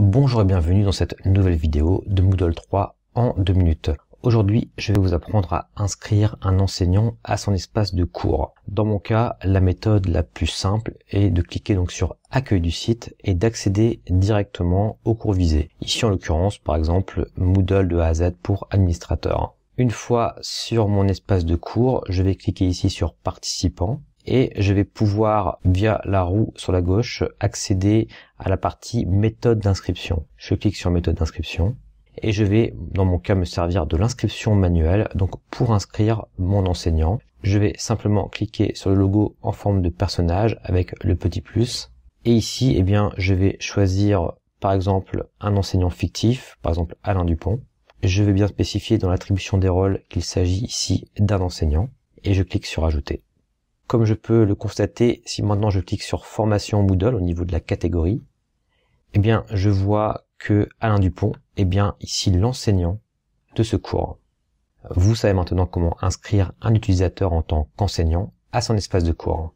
Bonjour et bienvenue dans cette nouvelle vidéo de Moodle 3 en 2 minutes. Aujourd'hui, je vais vous apprendre à inscrire un enseignant à son espace de cours. Dans mon cas, la méthode la plus simple est de cliquer donc sur accueil du site et d'accéder directement au cours visé. Ici en l'occurrence, par exemple, Moodle de A à Z pour administrateur. Une fois sur mon espace de cours, je vais cliquer ici sur participants et je vais pouvoir via la roue sur la gauche accéder à la partie méthode d'inscription. Je clique sur méthode d'inscription et je vais dans mon cas me servir de l'inscription manuelle donc pour inscrire mon enseignant. Je vais simplement cliquer sur le logo en forme de personnage avec le petit plus et ici eh bien je vais choisir par exemple un enseignant fictif, par exemple Alain Dupont. Je vais bien spécifier dans l'attribution des rôles qu'il s'agit ici d'un enseignant et je clique sur ajouter. Comme je peux le constater, si maintenant je clique sur formation Moodle au niveau de la catégorie, eh bien, je vois que Alain Dupont est eh bien ici l'enseignant de ce cours. Vous savez maintenant comment inscrire un utilisateur en tant qu'enseignant à son espace de cours.